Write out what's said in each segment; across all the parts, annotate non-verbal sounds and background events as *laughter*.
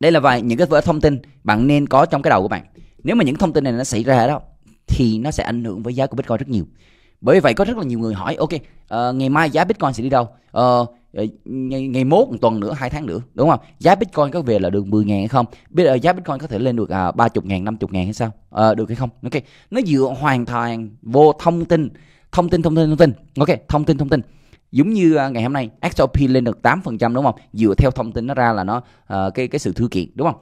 đây là vài những cái vỡ thông tin bạn nên có trong cái đầu của bạn nếu mà những thông tin này nó xảy ra đó thì nó sẽ ảnh hưởng với giá của bitcoin rất nhiều bởi vậy có rất là nhiều người hỏi ok uh, ngày mai giá bitcoin sẽ đi đâu uh, ngày, ngày mốt một tuần nữa hai tháng nữa đúng không giá bitcoin có về là được 10 ngàn hay không biết uh, giá bitcoin có thể lên được à, ba chục ngàn năm chục ngàn hay sao uh, được hay không ok nó dựa hoàn toàn vô thông tin thông tin thông tin thông tin ok thông tin thông tin giống như à, ngày hôm nay XRP lên được 8% đúng không? Dựa theo thông tin nó ra là nó uh, cái cái sự thư kiện đúng không?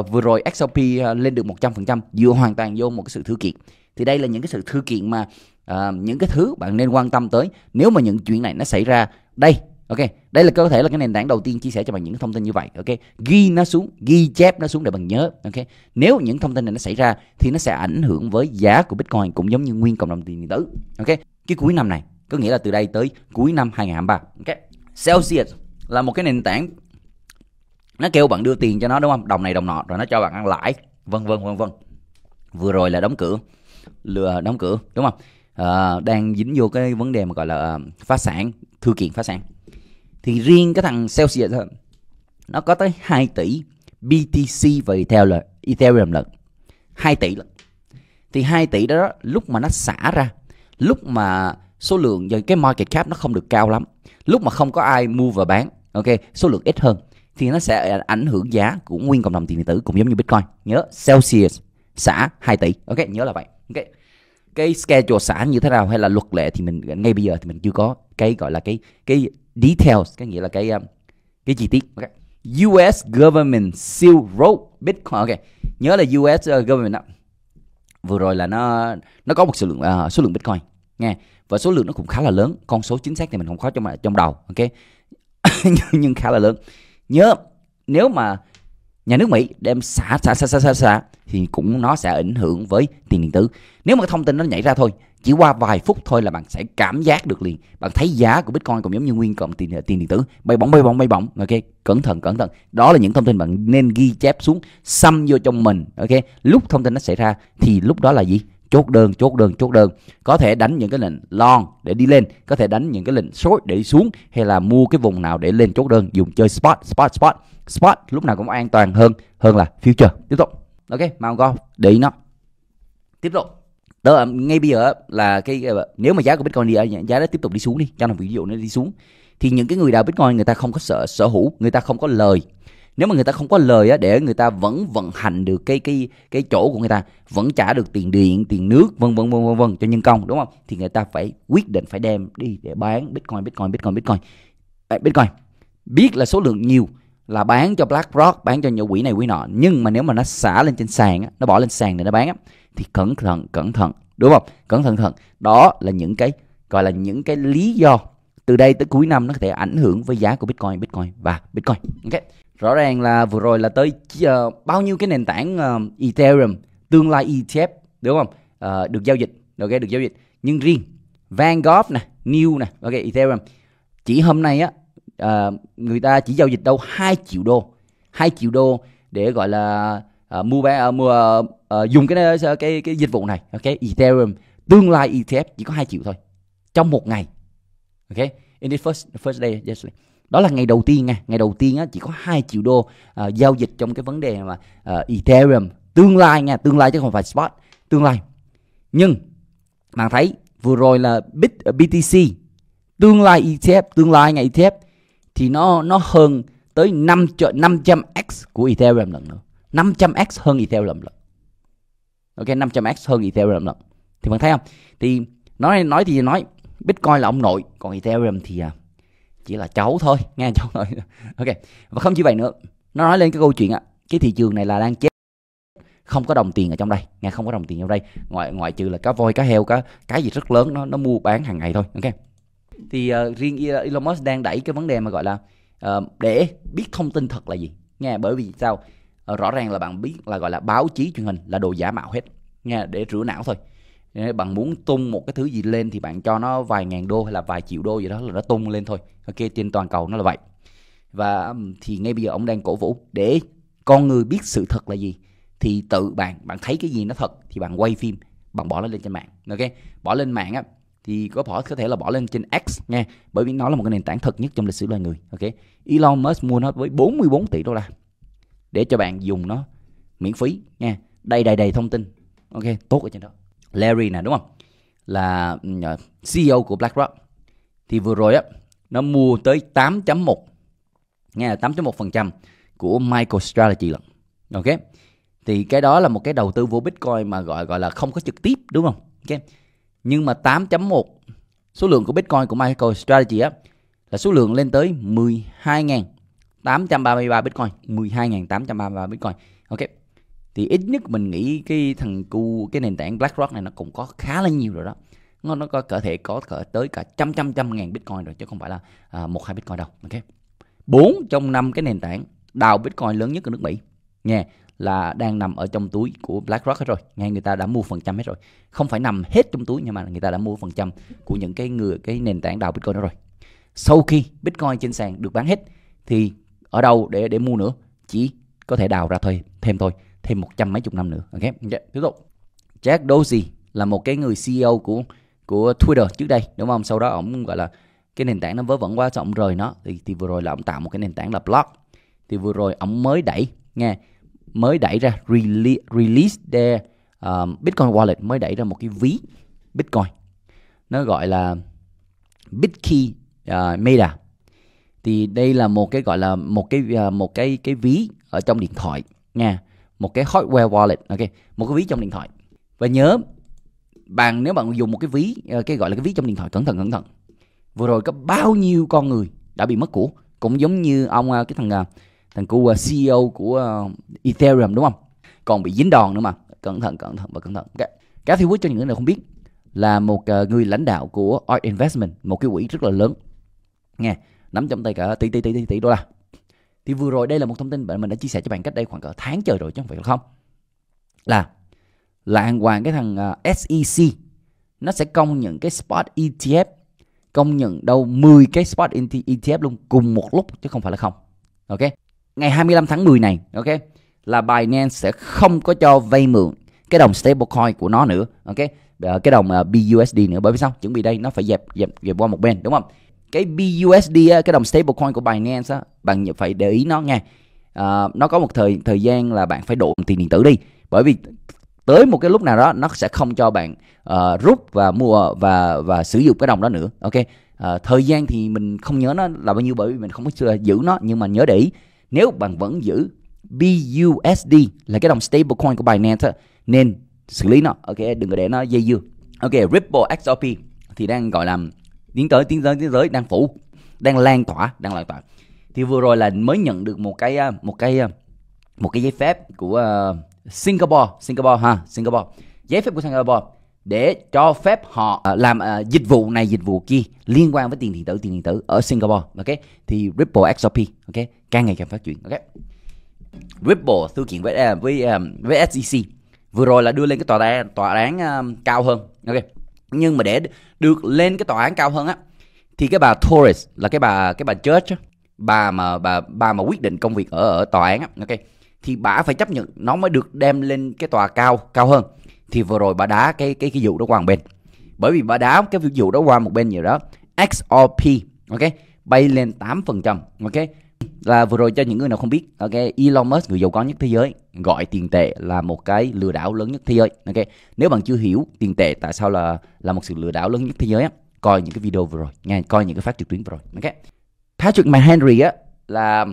Uh, vừa rồi XRP ờ, lên được 100% dựa hoàn toàn vô một cái sự thư kiện. Thì đây là những cái sự thư kiện mà uh, những cái thứ bạn nên quan tâm tới nếu mà những chuyện này nó xảy ra đây ok đây là có thể là cái nền tảng đầu tiên chia sẻ cho bạn những thông tin như vậy ok ghi nó xuống ghi chép nó xuống để bạn nhớ ok nếu những thông tin này nó xảy ra thì nó sẽ ảnh hưởng với giá của bitcoin cũng giống như nguyên cộng đồng tiền điện tử ok cái cuối năm này có nghĩa là từ đây tới cuối năm 2023. Ok. Celsius là một cái nền tảng nó kêu bạn đưa tiền cho nó đúng không? Đồng này đồng nọ rồi nó cho bạn ăn lãi, vân vân vân vân. Vừa rồi là đóng cửa, lừa đóng cửa đúng không? À, đang dính vô cái vấn đề mà gọi là ờ, phá sản, thư kiện phá sản. Thì riêng cái thằng Celsius nó có tới 2 tỷ BTC và Ethereum là Ethereum là 2 tỷ lận. Thì 2 tỷ đó lúc mà nó xả ra, lúc mà số lượng cái market cap nó không được cao lắm lúc mà không có ai mua và bán ok số lượng ít hơn thì nó sẽ ảnh hưởng giá của nguyên cộng đồng tiền điện tử cũng giống như bitcoin nhớ celsius xả 2 tỷ ok nhớ là vậy ok cái schedule xả như thế nào hay là luật lệ thì mình ngay bây giờ thì mình chưa có cái gọi là cái cái details cái nghĩa là cái um, cái chi tiết ok US government seal road Bitcoin ok nhớ là US uh, government đó. vừa rồi là nó nó có một số lượng uh, số lượng Bitcoin nghe và số lượng nó cũng khá là lớn con số chính xác thì mình không có trong trong đầu ok *laughs* nhưng khá là lớn nhớ nếu mà nhà nước Mỹ đem xả xả xả xả xả, xả thì cũng nó sẽ ảnh hưởng với tiền điện tử nếu mà thông tin nó nhảy ra thôi chỉ qua vài phút thôi là bạn sẽ cảm giác được liền bạn thấy giá của bitcoin cũng giống như nguyên cộng tiền tiền điện tử bay bổng bay bổng bay bổng ok cẩn thận cẩn thận đó là những thông tin bạn nên ghi chép xuống xăm vô trong mình ok lúc thông tin nó xảy ra thì lúc đó là gì chốt đơn chốt đơn chốt đơn có thể đánh những cái lệnh long để đi lên có thể đánh những cái lệnh short để đi xuống hay là mua cái vùng nào để lên chốt đơn dùng chơi spot spot spot spot lúc nào cũng an toàn hơn hơn là future tiếp tục ok mount go để ý nó tiếp tục đó ngay bây giờ là cái nếu mà giá của bitcoin đi à, giá nó tiếp tục đi xuống đi cho làm ví dụ nó đi xuống thì những cái người đào bitcoin người ta không có sợ sở hữu người ta không có lời nếu mà người ta không có lời á để người ta vẫn vận hành được cái cái cái chỗ của người ta vẫn trả được tiền điện tiền nước vân vân vân vân vân cho nhân công đúng không thì người ta phải quyết định phải đem đi để bán bitcoin bitcoin bitcoin bitcoin bitcoin biết là số lượng nhiều là bán cho BlackRock, bán cho những quỹ này quỹ nọ, nhưng mà nếu mà nó xả lên trên sàn á, nó bỏ lên sàn để nó bán á thì cẩn thận, cẩn thận, đúng không? Cẩn thận thận. Đó là những cái gọi là những cái lý do từ đây tới cuối năm nó có thể ảnh hưởng với giá của Bitcoin, Bitcoin và Bitcoin. Ok rõ ràng là vừa rồi là tới uh, bao nhiêu cái nền tảng uh, Ethereum tương lai ETF đúng không uh, được giao dịch ok được giao dịch nhưng riêng Vanguard nè New nè ok Ethereum chỉ hôm nay á uh, người ta chỉ giao dịch đâu 2 triệu đô 2 triệu đô để gọi là uh, mua uh, mua uh, uh, dùng cái cái cái dịch vụ này ok Ethereum tương lai ETF chỉ có 2 triệu thôi trong một ngày ok in the first the first day yesterday đó là ngày đầu tiên nha ngày đầu tiên á chỉ có 2 triệu đô à, giao dịch trong cái vấn đề mà à, Ethereum tương lai nha tương lai chứ không phải spot tương lai nhưng bạn thấy vừa rồi là Bit, à, BTC tương lai ETF tương lai ngày ETF thì nó nó hơn tới 5 500x của Ethereum lần nữa 500x hơn Ethereum lần ok 500x hơn Ethereum lần thì bạn thấy không thì nói nói thì nói Bitcoin là ông nội còn Ethereum thì à, chỉ là cháu thôi nghe *laughs* cháu thôi ok và không chỉ vậy nữa nó nói lên cái câu chuyện á cái thị trường này là đang chết không có đồng tiền ở trong đây nghe không có đồng tiền trong đây ngoại ngoại trừ là cá voi cá heo cá cái gì rất lớn nó nó mua bán hàng ngày thôi ok thì uh, riêng Elon Musk đang đẩy cái vấn đề mà gọi là uh, để biết thông tin thật là gì nghe bởi vì sao uh, rõ ràng là bạn biết là gọi là báo chí truyền hình là đồ giả mạo hết nghe để rửa não thôi bạn muốn tung một cái thứ gì lên thì bạn cho nó vài ngàn đô hay là vài triệu đô gì đó là nó tung lên thôi ok trên toàn cầu nó là vậy và thì ngay bây giờ ông đang cổ vũ để con người biết sự thật là gì thì tự bạn bạn thấy cái gì nó thật thì bạn quay phim bạn bỏ nó lên trên mạng ok bỏ lên mạng á thì có bỏ có thể là bỏ lên trên X nha bởi vì nó là một cái nền tảng thật nhất trong lịch sử loài người ok Elon Musk mua nó với 44 tỷ đô la để cho bạn dùng nó miễn phí nha đây đầy đầy thông tin ok tốt ở trên đó Larry này đúng không là ừ, ờ, CEO của BlackRock thì vừa rồi á nó mua tới 8.1 nghe là 8.1% của MicroStrategy lần ok thì cái đó là một cái đầu tư vô Bitcoin mà gọi gọi là không có trực tiếp đúng không ok nhưng mà 8.1 số lượng của Bitcoin của MicroStrategy á là số lượng lên tới 12.833 Bitcoin 12.833 Bitcoin ok thì ít nhất mình nghĩ cái thằng cu cái nền tảng BlackRock này nó cũng có khá là nhiều rồi đó nó nó có có thể có cỡ tới cả trăm trăm trăm ngàn bitcoin rồi chứ không phải là à, một hai bitcoin đâu ok bốn trong năm cái nền tảng đào bitcoin lớn nhất của nước mỹ nha là đang nằm ở trong túi của BlackRock hết rồi nghe người ta đã mua phần trăm hết rồi không phải nằm hết trong túi nhưng mà người ta đã mua phần trăm của những cái người cái nền tảng đào bitcoin đó rồi sau khi bitcoin trên sàn được bán hết thì ở đâu để để mua nữa chỉ có thể đào ra thôi thêm thôi thêm một trăm mấy chục năm nữa ok dạ. tiếp tục Jack Dorsey là một cái người CEO của của Twitter trước đây đúng không sau đó ông gọi là cái nền tảng nó vớ vẩn quá sao ông rời nó thì, thì vừa rồi là ông tạo một cái nền tảng là blog thì vừa rồi ông mới đẩy nghe mới đẩy ra release, release the um, Bitcoin wallet mới đẩy ra một cái ví Bitcoin nó gọi là Bitkey uh, à, Meta thì đây là một cái gọi là một cái uh, một cái cái ví ở trong điện thoại nha một cái hardware wallet ok một cái ví trong điện thoại và nhớ bạn nếu bạn dùng một cái ví ờ, cái gọi là cái ví trong điện thoại cẩn thận cẩn thận vừa rồi có bao nhiêu con người đã bị mất của cũng giống như ông ờ, cái thằng ờ, thằng của CEO của Ethereum đúng không còn bị dính đòn nữa mà cẩn thận cẩn thận và cẩn thận cái Cathy Wood cho những người nào không biết là một người lãnh đạo của Art Investment một cái quỹ rất là lớn nghe nắm trong tay cả tỷ tỷ tỷ tỷ tỷ đô la thì vừa rồi đây là một thông tin mình đã chia sẻ cho bạn cách đây khoảng cỡ tháng trời rồi chứ không phải là không là là hàng hoàng cái thằng à, SEC nó sẽ công nhận cái spot ETF công nhận đâu 10 cái spot ETF luôn cùng một lúc chứ không phải là không ok ngày 25 tháng 10 này ok là Binance sẽ không có cho vay mượn cái đồng stablecoin của nó nữa ok ờ, cái đồng à, BUSD nữa bởi vì sao chuẩn bị đây nó phải dẹp dẹp dẹp qua một bên đúng không cái BUSD á, cái đồng stablecoin của Binance á, bạn phải để ý nó nha à, nó có một thời thời gian là bạn phải đổi tiền điện tử đi bởi vì tới một cái lúc nào đó nó sẽ không cho bạn uh, rút và mua và và sử dụng cái đồng đó nữa ok uh, thời gian thì mình không nhớ nó là bao nhiêu bởi vì mình không có giữ nó nhưng mà nhớ để ý nếu bạn vẫn giữ BUSD là cái đồng stablecoin của Binance nên xử lý nó ok đừng có để nó dây dưa ok Ripple XRP thì đang gọi là tiến tới tiến tới tiến tới đang phủ đang lan tỏa đang lan tỏa thì vừa rồi là mới nhận được một cái à, một cái à, một cái giấy phép của à, Singapore Singapore ha Singapore giấy phép của Singapore để cho phép họ làm uh, dịch vụ này dịch vụ kia liên quan với tiền điện tử tiền điện tử ở Singapore ok thì Ripple XRP ok càng ngày càng phát triển ok Ripple thư kiện với uh, với um, với SEC vừa rồi là đưa lên cái tòa án tòa án um, cao hơn ok nhưng mà để được lên cái tòa án cao hơn á thì cái bà Torres là cái bà cái bà judge bà mà bà bà mà quyết định công việc ở ở tòa án á ok thì bà phải chấp nhận nó mới được đem lên cái tòa cao cao hơn thì vừa rồi bà đá cái cái cái vụ đó qua một bên bởi vì bà đá cái vụ đó qua một bên nhiều đó XOP ok bay lên 8% ok là vừa rồi cho những người nào không biết ok Elon Musk người giàu có nhất thế giới gọi tiền tệ là một cái lừa đảo lớn nhất thế giới ok nếu bạn chưa hiểu tiền tệ tại sao là là một sự lừa đảo lớn nhất thế giới á coi những cái video vừa rồi nghe coi những cái phát trực tuyến vừa rồi ok Patrick McHenry á là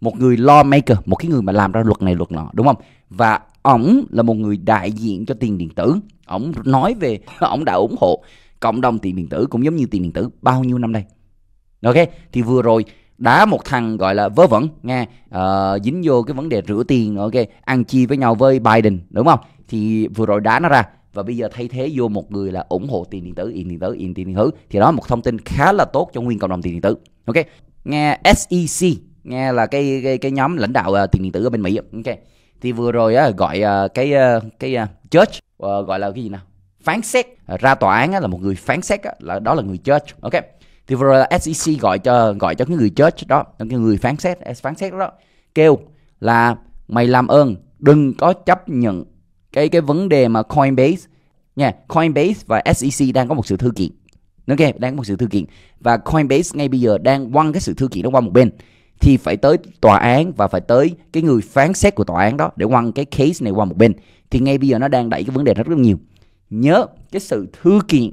một người lawmaker một cái người mà làm ra luật này luật nọ đúng không và ổng là một người đại diện cho tiền điện tử ổng nói về *laughs* ổng đã ủng hộ cộng đồng tiền điện tử cũng giống như tiền điện tử bao nhiêu năm đây ok thì vừa rồi đá một thằng gọi là vớ vẩn nghe uh, dính vô cái vấn đề rửa tiền ok ăn chi với nhau với Biden đúng không thì vừa rồi đá nó ra và bây giờ thay thế vô một người là ủng hộ tiền điện tử yên điện tử yên tiền điện tử thì đó là một thông tin khá là tốt cho nguyên cộng đồng tiền điện tử ok nghe SEC nghe là cái cái, cái nhóm lãnh đạo uh, tiền điện tử ở bên Mỹ ok thì vừa rồi uh, gọi uh, cái uh, cái uh, judge uh, gọi là cái gì nào phán xét uh, ra tòa án uh, là một người phán xét uh, là đó là người judge ok thì vừa rồi là SEC gọi cho gọi cho cái người chết đó cái người phán xét phán xét đó kêu là mày làm ơn đừng có chấp nhận cái cái vấn đề mà Coinbase nha Coinbase và SEC đang có một sự thư kiện ok đang có một sự thư kiện và Coinbase ngay bây giờ đang quăng cái sự thư kiện đó qua một bên thì phải tới tòa án và phải tới cái người phán xét của tòa án đó để quăng cái case này qua một bên thì ngay bây giờ nó đang đẩy cái vấn đề rất rất nhiều nhớ cái sự thư kiện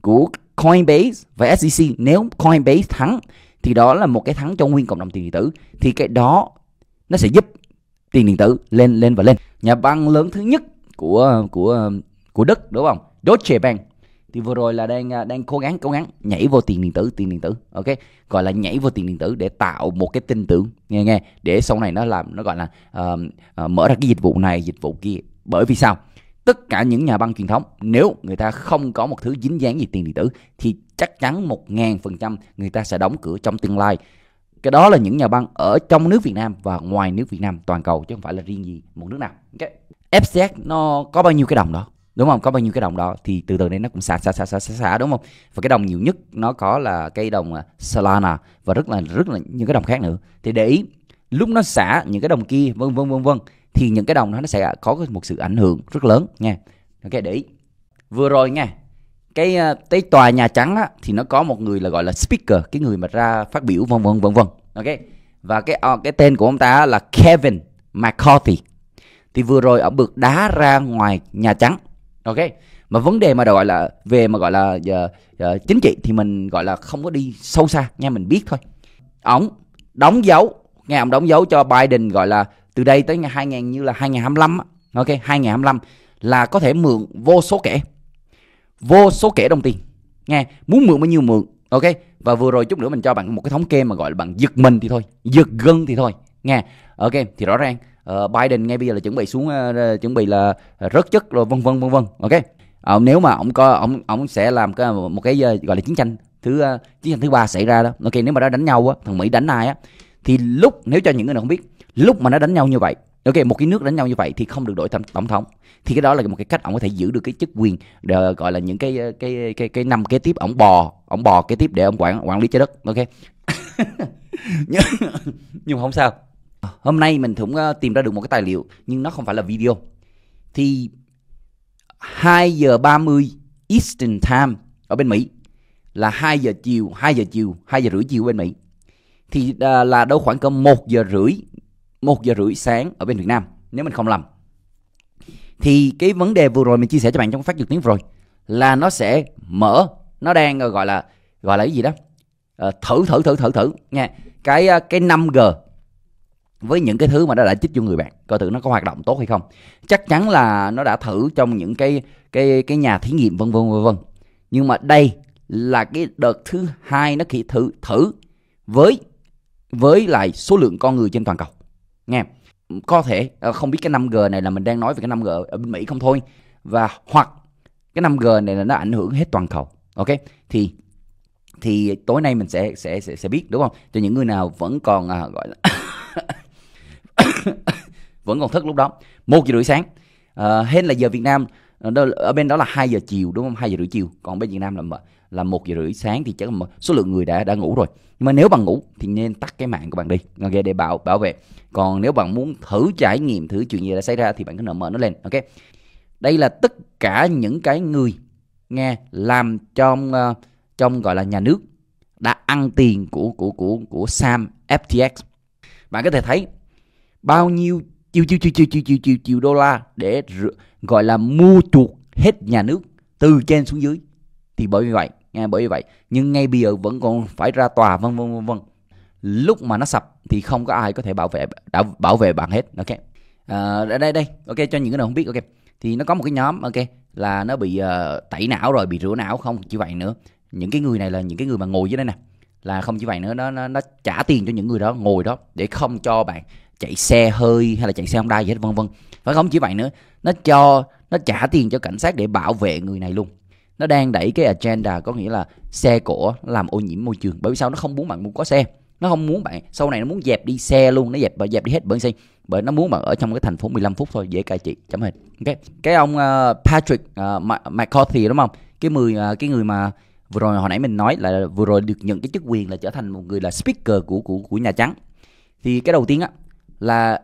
của Coinbase và SEC nếu Coinbase thắng thì đó là một cái thắng cho nguyên cộng đồng tiền điện tử thì cái đó nó sẽ giúp tiền điện tử lên lên và lên nhà băng lớn thứ nhất của của của Đức đúng không Deutsche Bank thì vừa rồi là đang đang cố gắng cố gắng nhảy vô tiền điện tử tiền điện tử ok gọi là nhảy vô tiền điện tử để tạo một cái tin tưởng nghe nghe để sau này nó làm nó gọi là uh, uh, mở ra cái dịch vụ này dịch vụ kia bởi vì sao tất cả những nhà băng truyền thống nếu người ta không có một thứ dính dáng gì tiền điện tử thì chắc chắn một ngàn phần trăm người ta sẽ đóng cửa trong tương lai cái đó là những nhà băng ở trong nước Việt Nam và ngoài nước Việt Nam toàn cầu chứ không phải là riêng gì một nước nào cái FCS nó có bao nhiêu cái đồng đó đúng không có bao nhiêu cái đồng đó thì từ từ đây nó cũng xả xả xả xả xả, xả đúng không và cái đồng nhiều nhất nó có là cái đồng à, Solana và rất là rất là những cái đồng khác nữa thì để ý lúc nó xả những cái đồng kia vân vân vân vân thì những cái đồng đó nó sẽ có một sự ảnh hưởng rất lớn nha ok để ý vừa rồi nha cái tới ờ, tòa nhà trắng á, thì nó có một người là gọi là speaker cái người mà ra phát biểu vân vân vân vân ok và cái ờ, cái tên của ông ta là Kevin McCarthy thì vừa rồi ông được đá ra ngoài nhà trắng ok mà vấn đề mà gọi là về mà gọi là uh, uh, chính trị thì mình gọi là không có đi sâu xa nha mình biết thôi ông đóng dấu nghe ông đóng dấu cho Biden gọi là từ đây tới ngày 2000 như là 2025 ok 2025 là có thể mượn vô số kẻ vô số kẻ đồng tiền nghe muốn mượn bao nhiêu mượn ok và vừa rồi chút nữa mình cho bạn một cái thống kê mà gọi là bạn giật mình thì thôi giật gân thì thôi nghe ok thì rõ ràng uh, Biden ngay bây giờ là chuẩn bị xuống uh, chuẩn bị là rớt chất rồi vân vân vân vân ok uh, nếu mà ông có ông ông sẽ làm cái một cái uh, gọi là chiến tranh thứ uh, chiến tranh thứ ba xảy ra đó ok nếu mà đã đánh nhau á thằng Mỹ đánh ai á thì lúc nếu cho những người nào không biết lúc mà nó đánh nhau như vậy ok một cái nước đánh nhau như vậy thì không được đổi tổng thống thì cái đó là một cái cách ông có thể giữ được cái chức quyền để ờ, gọi là những cái ờ, cái cái cái năm kế tiếp ông bò ông bò kế tiếp để ông quản quản lý trái đất ok *laughs* nhưng, nhưng không sao hôm nay mình cũng ờ, tìm ra được một cái tài liệu nhưng nó không phải là video thì 2 giờ 30 Eastern Time ở bên Mỹ là 2 giờ chiều, 2 giờ chiều, 2 giờ rưỡi chiều bên Mỹ thì là đâu khoảng cỡ 1 giờ rưỡi một giờ rưỡi sáng ở bên Việt Nam nếu mình không lầm thì cái vấn đề vừa rồi mình chia sẻ cho bạn trong phát trực tuyến rồi là nó sẽ mở nó đang ờ, gọi là gọi là cái gì đó à, thử thử thử thử thử nha cái ờ, cái 5G với những cái thứ mà nó đã chích cho người bạn coi thử nó có hoạt động tốt hay không chắc chắn là nó đã thử trong những cái cái cái nhà thí nghiệm vân vân vân vân nhưng mà đây là cái đợt thứ hai nó khi thử thử với với lại số lượng con người trên toàn cầu nghe có thể ờ, không biết cái 5G này là mình đang nói về cái 5G ở bên Mỹ không thôi và hoặc cái 5G này là nó ảnh hưởng hết toàn cầu ok thì thì tối nay mình sẽ sẽ sẽ, sẽ biết đúng không cho những người nào vẫn còn à, gọi là *coughs* vẫn còn thức lúc đó một giờ rưỡi sáng à, hết là giờ Việt Nam ờ, ở bên đó là 2 giờ chiều đúng không 2 giờ rưỡi chiều còn bên Việt Nam là là một giờ rưỡi sáng thì chắc là số lượng người đã đã ngủ rồi nhưng mà nếu bạn ngủ thì nên tắt cái mạng của bạn đi ok để bảo bảo vệ còn nếu bạn muốn thử trải nghiệm thử chuyện gì đã xảy ra thì bạn cứ nở mở nó lên ok đây là tất cả những cái người nghe làm trong uh, trong gọi là nhà nước đã ăn tiền của của của của Sam FTX bạn có thể thấy bao nhiêu chiêu chiêu chiêu chiêu chiêu chiêu chiêu chiêu đô la để gọi là mua chuộc hết nhà nước từ trên xuống dưới thì bởi vì vậy nha bởi vậy nhưng ngay bây giờ vẫn còn phải ra tòa vân vân vân vân lúc mà nó sập thì không có ai có thể bảo vệ đã bảo vệ bạn hết ok à, đây đây ok cho những cái nào không biết ok thì nó có một cái nhóm ok là nó bị uh, tẩy não rồi bị rửa não không chỉ vậy nữa những cái người này là những cái người mà ngồi dưới đây nè là không chỉ vậy nữa nó nó, nó trả tiền cho những người đó ngồi đó để không cho bạn chạy xe hơi hay là chạy xe Honda gì hết vân vân và không chỉ vậy nữa nó cho nó trả tiền cho cảnh sát để bảo vệ người này luôn nó đang đẩy cái agenda có nghĩa là xe của làm ô nhiễm môi trường bởi vì sao nó không muốn bạn muốn có xe nó không muốn bạn sau này nó muốn dẹp đi xe luôn nó dẹp và dẹp đi hết bởi xin bởi nó muốn bạn ở trong cái thành phố 15 phút thôi dễ cai trị chấm hết ok cái ông uh, Patrick uh, McCarthy đúng không cái người uh, ờ, cái người mà vừa rồi hồi nãy mình nói là vừa rồi được nhận cái chức quyền là trở thành một người là speaker của của của nhà trắng thì cái đầu tiên á là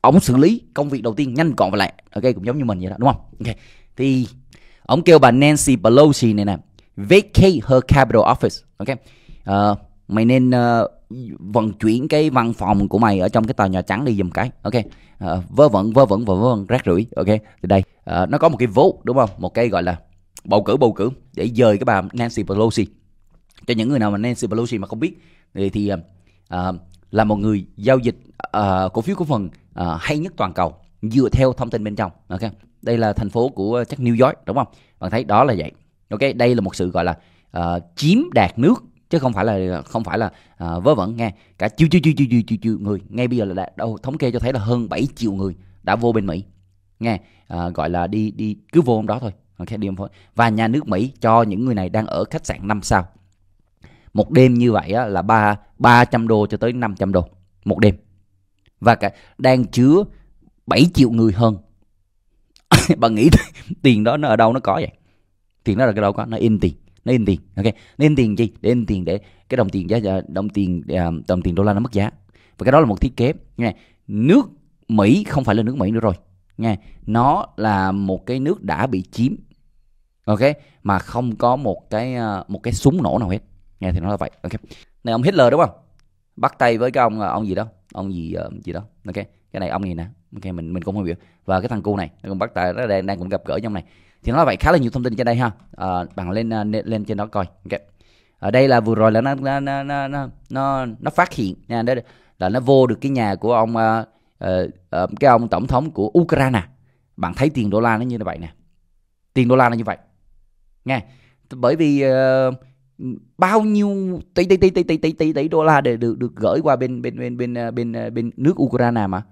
ông xử lý công việc đầu tiên nhanh gọn và lẹ ok cũng giống như mình vậy đó đúng không ok thì Ông kêu bà Nancy Pelosi này nè Vacate her capital office Ok uh, Mày nên uh, vận chuyển cái văn phòng của mày ở trong cái tòa Nhà Trắng đi dùm cái Ok uh, Vớ vẩn, vớ vẩn, vớ vẩn, rác rưởi Ok thì đây uh, Nó có một cái vote đúng không Một cái gọi là bầu cử bầu cử để dời cái bà Nancy Pelosi cho những người nào mà Nancy Pelosi mà không biết thì, thì uh, là một người giao dịch uh, cổ phiếu cổ phần uh, hay nhất toàn cầu dựa theo thông tin bên trong ok đây là thành phố của ờ, chắc New York đúng không bạn thấy đó là vậy ok đây là một sự gọi là uh, chiếm đạt nước chứ không phải là không phải là uh, vớ vẩn nghe cả chiêu chiêu chiêu chiêu chiêu chiêu người ngay bây giờ là đâu thống kê cho thấy là hơn 7 triệu người đã vô bên Mỹ nghe uh, gọi là đi đi cứ vô hôm đó thôi ok đi hôm thôi và nhà nước Mỹ cho những người này đang ở khách sạn 5 sao một đêm như vậy á, là ba 300 đô cho tới 500 đô một đêm và cả đang chứa 7 triệu người hơn *laughs* bà nghĩ tiền đó nó ở đâu nó có vậy tiền đó là cái đâu có nó in tiền nó in tiền ok nó in tiền chi để in tiền để cái đồng tiền giá à, đồng tiền à, đồng tiền đô la nó mất giá và cái đó là một thiết kế nghe nước mỹ không phải là nước mỹ nữa rồi nghe nó là một cái nước đã bị chiếm ok mà không có một cái à, một cái súng nổ nào hết nghe thì nó là vậy ok này ông Hitler đúng không bắt tay với cái ông ông gì đó ông gì ờ, gì đó ok cái này ông gì nè ok mình mình cũng không hiểu và cái thằng cu này nó cũng bắt tại nó đang đang cũng gặp gỡ trong này thì nó vậy khá là nhiều thông tin trên đây ha à, bạn lên ờ, lên trên đó coi ok ở đây là vừa rồi là nó nó nó nó nó, nó phát hiện nha đó là nó vô được cái nhà của ông uh, uh, cái ông tổng thống của Ukraine bạn thấy tiền đô la nó như vậy nè tiền đô la nó như vậy nghe bởi vì uh, bao nhiêu tỷ tỷ tỷ tỷ tỷ tỷ tỷ tỷ đô la để được được gửi qua bên bên bên bên bên bên nước Ukraine mà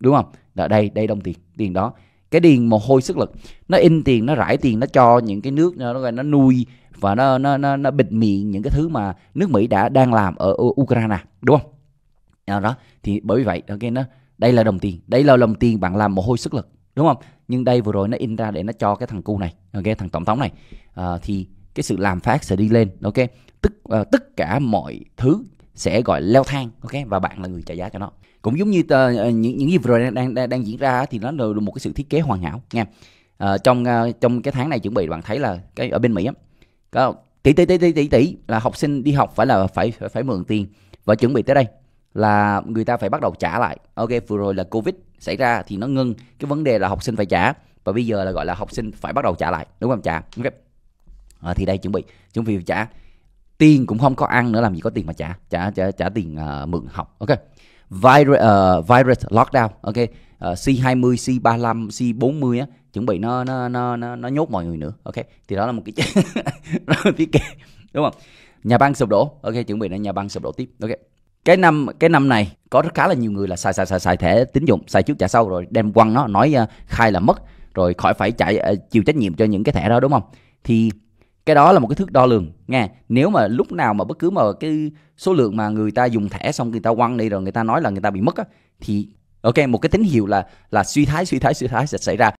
đúng không Đó đây đây đồng tiền tiền đó cái tiền mồ hôi sức lực nó in tiền nó rải tiền nó cho những cái nước nó nó, nó nuôi và nó nó nó, nó bịt miệng những cái thứ mà nước Mỹ đã đang làm ở Ukraine đúng không đó, à, đó. thì bởi vì vậy ok nó đây là đồng tiền đây là đồng tiền bạn làm mồ hôi sức lực đúng không nhưng đây vừa rồi nó in ra để nó cho cái thằng cu này ok thằng tổng thống này à, thì cái sự làm phát sẽ đi lên ok tức uh, tất cả mọi thứ sẽ gọi leo thang ok và bạn là người trả giá cho nó cũng giống như tờ, ờ, những những gì vừa rồi đang đang, đang diễn ra thì nó là một cái sự thiết kế hoàn hảo nha à, trong ờ, trong cái tháng này chuẩn bị bạn thấy là cái ở bên mỹ á có tỷ tỷ tỷ tỷ tỷ tỷ là học sinh đi học phải là phải phải, phải mượn tiền và chuẩn bị tới đây là người ta phải bắt đầu trả lại ok vừa rồi là covid xảy ra thì nó ngưng cái vấn đề là học sinh phải trả và bây giờ là gọi là học sinh phải bắt đầu trả lại đúng không trả okay. à, thì đây chuẩn bị chuẩn bị trả tiền cũng không có ăn nữa làm gì có tiền mà trả trả trả trả tiền uh, mượn học ok virus uh, virus lockdown ok uh, C20 C35 C40 á chuẩn bị nó nó nó nó nó nhốt mọi người nữa ok thì đó là một cái *laughs* thiết kế đúng không nhà băng sụp đổ ok chuẩn bị là nhà băng sụp đổ tiếp ok cái năm cái năm này có rất khá là nhiều người là xài xài xài xài thẻ tín dụng xài trước trả sau rồi đem quăng nó nói ờ, khai là mất rồi khỏi phải trả chịu trách nhiệm cho những cái thẻ đó đúng không thì cái đó là một cái thước đo lường nghe nếu mà lúc nào mà bất cứ mà cái số lượng mà người ta dùng thẻ xong người ta quăng đi rồi người ta nói là người ta bị mất á thì ok một cái tín hiệu là là suy thái suy thái suy thái sẽ xảy ra